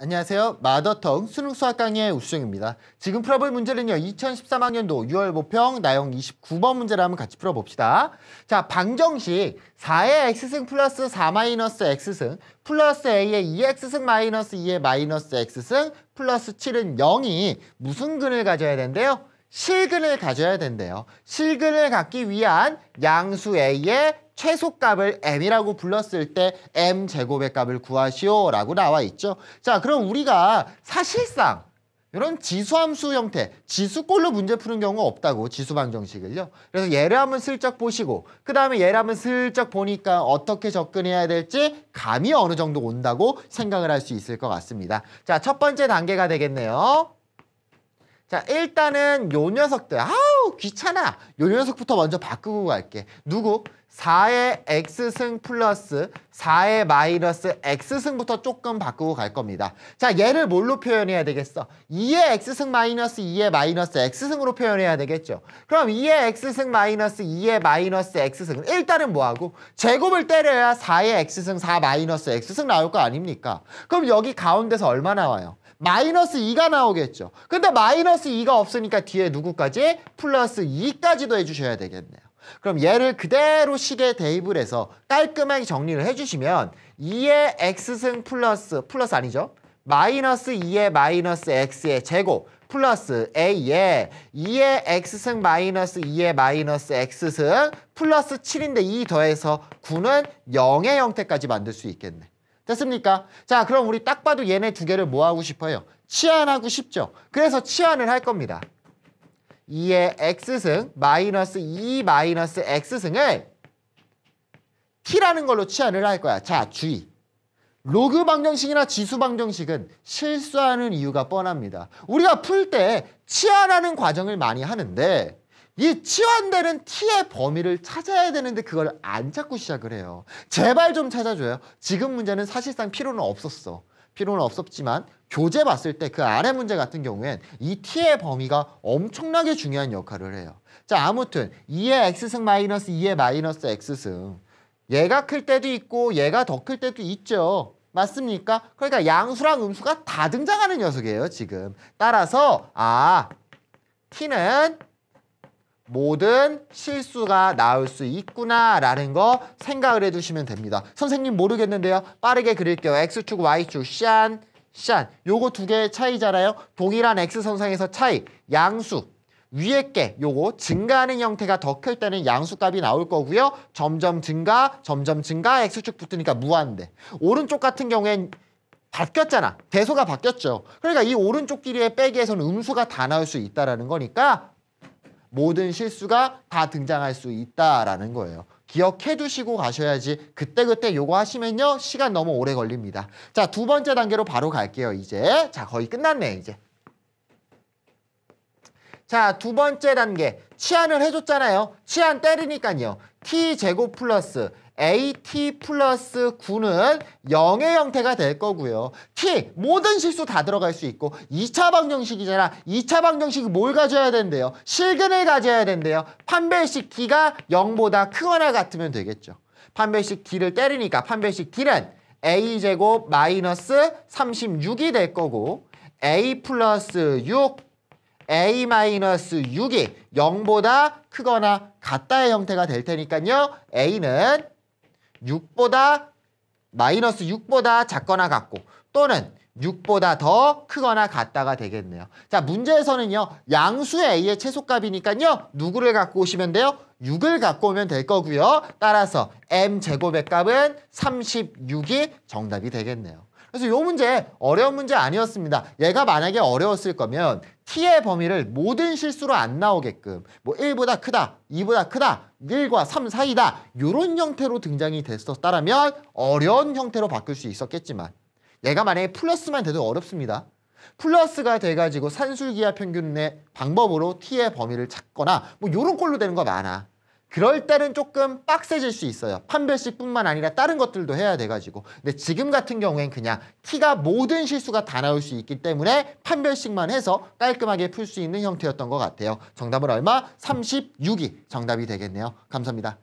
안녕하세요. 마더텅 수능 수학 강의 의 우수정입니다. 지금 풀어볼 문제는요. 2013학년도 6월 모평 나영 29번 문제를 한번 같이 풀어봅시다. 자, 방정식 4의 x승 플러스 4 마이너스 x승 플러스 a의 2x승 마이너스 2의 마이너스 x승 플러스 7은 0이 무슨 근을 가져야 된대요? 실근을 가져야 된대요. 실근을 갖기 위한 양수 a의 최소값을 m이라고 불렀을 때 m 제곱의 값을 구하시오라고 나와 있죠. 자, 그럼 우리가 사실상 이런 지수함수 형태, 지수꼴로 문제 푸는 경우가 없다고 지수방정식을요. 그래서 예를 한번 슬쩍 보시고 그 다음에 예를 한번 슬쩍 보니까 어떻게 접근해야 될지 감이 어느 정도 온다고 생각을 할 수 있을 것 같습니다. 자, 첫 번째 단계가 되겠네요. 자, 일단은 요 녀석들. 아, 귀찮아 요 녀석부터 먼저 바꾸고 갈게 누구? 4의 x승 플러스 4의 마이너스 x승부터 조금 바꾸고 갈 겁니다 자 얘를 뭘로 표현해야 되겠어? 2의 x승 마이너스 2의 마이너스 x승으로 표현해야 되겠죠 그럼 2의 x승 마이너스 2의 마이너스 x승 일단은 뭐하고? 제곱을 때려야 4의 x승 4 마이너스 x승 나올 거 아닙니까? 그럼 여기 가운데서 얼마 나와요? 마이너스 2가 나오겠죠. 근데 마이너스 2가 없으니까 뒤에 누구까지? 플러스 2까지도 해주셔야 되겠네요. 그럼 얘를 그대로 시계 대입을 해서 깔끔하게 정리를 해주시면 2의 x승 플러스, 플러스 아니죠? 마이너스 2의 마이너스 x의 제곱 플러스 a의 2의 x승 마이너스 2의 마이너스 x승 플러스 7인데 2 더해서 9는 0의 형태까지 만들 수 있겠네. 됐습니까? 자 그럼 우리 딱 봐도 얘네 두 개를 뭐 하고 싶어요? 치환하고 싶죠. 그래서 치환을 할 겁니다. 2의 x승 마이너스 2 마이너스 x승을 t라는 걸로 치환을 할 거야. 자 주의. 로그 방정식이나 지수 방정식은 실수하는 이유가 뻔합니다. 우리가 풀 때 치환하는 과정을 많이 하는데 이 치환되는 t의 범위를 찾아야 되는데 그걸 안 찾고 시작을 해요. 제발 좀 찾아줘요. 지금 문제는 사실상 필요는 없었어. 필요는 없었지만 교재 봤을 때 그 아래 문제 같은 경우엔 이 t의 범위가 엄청나게 중요한 역할을 해요. 자 아무튼 2의 x승 마이너스 2의 마이너스 x승 얘가 클 때도 있고 얘가 더 클 때도 있죠. 맞습니까? 그러니까 양수랑 음수가 다 등장하는 녀석이에요 지금. 따라서 아 t는 모든 실수가 나올 수 있구나라는 거 생각을 해두시면 됩니다. 선생님 모르겠는데요. 빠르게 그릴게요. X축, Y축, 샨, 샨. 요거 두 개의 차이잖아요. 동일한 X선상에서 차이, 양수. 위에 게 요거 증가하는 형태가 더 클 때는 양수값이 나올 거고요. 점점 증가, 점점 증가, X축 붙으니까 무한대. 오른쪽 같은 경우엔 바뀌었잖아. 대소가 바뀌었죠. 그러니까 이 오른쪽 길이의 빼기에서는 음수가 다 나올 수 있다는 라 거니까 모든 실수가 다 등장할 수 있다라는 거예요. 기억해 두시고 가셔야지 그때그때 요거 하시면요. 시간 너무 오래 걸립니다. 자, 두 번째 단계로 바로 갈게요. 이제. 자, 거의 끝났네, 이제. 자, 두 번째 단계. 치안을 해줬잖아요. 치안 때리니까요. t제곱 플러스 at 플러스 9는 0의 형태가 될 거고요. t 모든 실수 다 들어갈 수 있고 2차 방정식이잖아. 2차 방정식이 뭘 가져야 된대요? 실근을 가져야 된대요. 판별식 t가 0보다 크거나 같으면 되겠죠. 판별식 t를 때리니까 판별식 t는 a제곱 마이너스 36이 될 거고 a 플러스 6 a 마이너스 6이 0보다 크거나 같다의 형태가 될 테니까요. a는 6보다 마이너스 6보다 작거나 같고 또는 6보다 더 크거나 같다가 되겠네요. 자 문제에서는요. 양수 A의 최소값이니까요. 누구를 갖고 오시면 돼요? 6을 갖고 오면 될 거고요. 따라서 M제곱의 값은 36이 정답이 되겠네요. 그래서 이 문제 어려운 문제 아니었습니다. 얘가 만약에 어려웠을 거면 t의 범위를 모든 실수로 안 나오게끔 뭐 1보다 크다, 2보다 크다, 1과 3 사이다 이런 형태로 등장이 됐었다면 어려운 형태로 바꿀 수 있었겠지만 얘가 만약에 플러스만 돼도 어렵습니다. 플러스가 돼가지고 산술기하 평균의 방법으로 t의 범위를 찾거나 뭐 이런 꼴로 되는 거 많아. 그럴 때는 조금 빡세질 수 있어요. 판별식뿐만 아니라 다른 것들도 해야 돼가지고. 근데 지금 같은 경우엔 그냥 키가 모든 실수가 다 나올 수 있기 때문에 판별식만 해서 깔끔하게 풀 수 있는 형태였던 것 같아요. 정답은 얼마? 36이 정답이 되겠네요. 감사합니다.